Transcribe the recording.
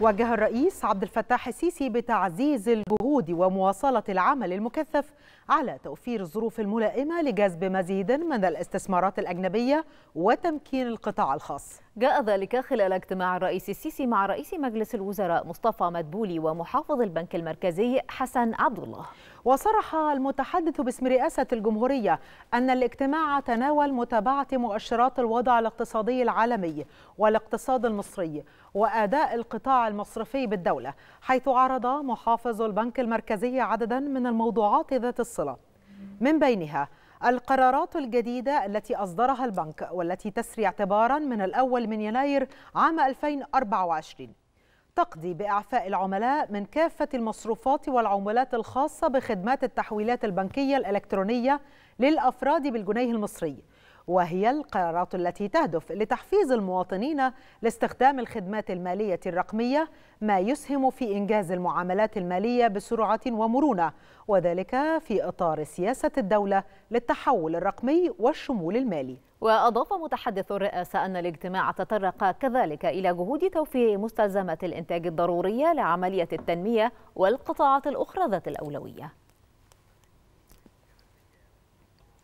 وجه الرئيس عبد الفتاح السيسي بتعزيز الجهود ومواصلة العمل المكثف على توفير الظروف الملائمة لجذب مزيد من الاستثمارات الأجنبية وتمكين القطاع الخاص جاء ذلك خلال اجتماع الرئيس السيسي مع رئيس مجلس الوزراء مصطفى مدبولي ومحافظ البنك المركزي حسن عبد الله وصرح المتحدث باسم رئاسة الجمهورية أن الاجتماع تناول متابعة مؤشرات الوضع الاقتصادي العالمي والاقتصاد المصري وأداء القطاع المصرفي بالدولة حيث عرض محافظ البنك المركزي عددا من الموضوعات ذات الصلة من بينها القرارات الجديدة التي أصدرها البنك والتي تسري اعتبارا من الأول من يناير عام 2024 تقضي بإعفاء العملاء من كافة المصروفات والعملات الخاصة بخدمات التحويلات البنكية الإلكترونية للأفراد بالجنيه المصري وهي القرارات التي تهدف لتحفيز المواطنين لاستخدام الخدمات المالية الرقمية ما يسهم في إنجاز المعاملات المالية بسرعة ومرونة وذلك في إطار سياسة الدولة للتحول الرقمي والشمول المالي وأضاف متحدث الرئاسة أن الاجتماع تطرق كذلك إلى جهود توفير مستلزمات الإنتاج الضرورية لعملية التنمية والقطاعات الأخرى ذات الأولوية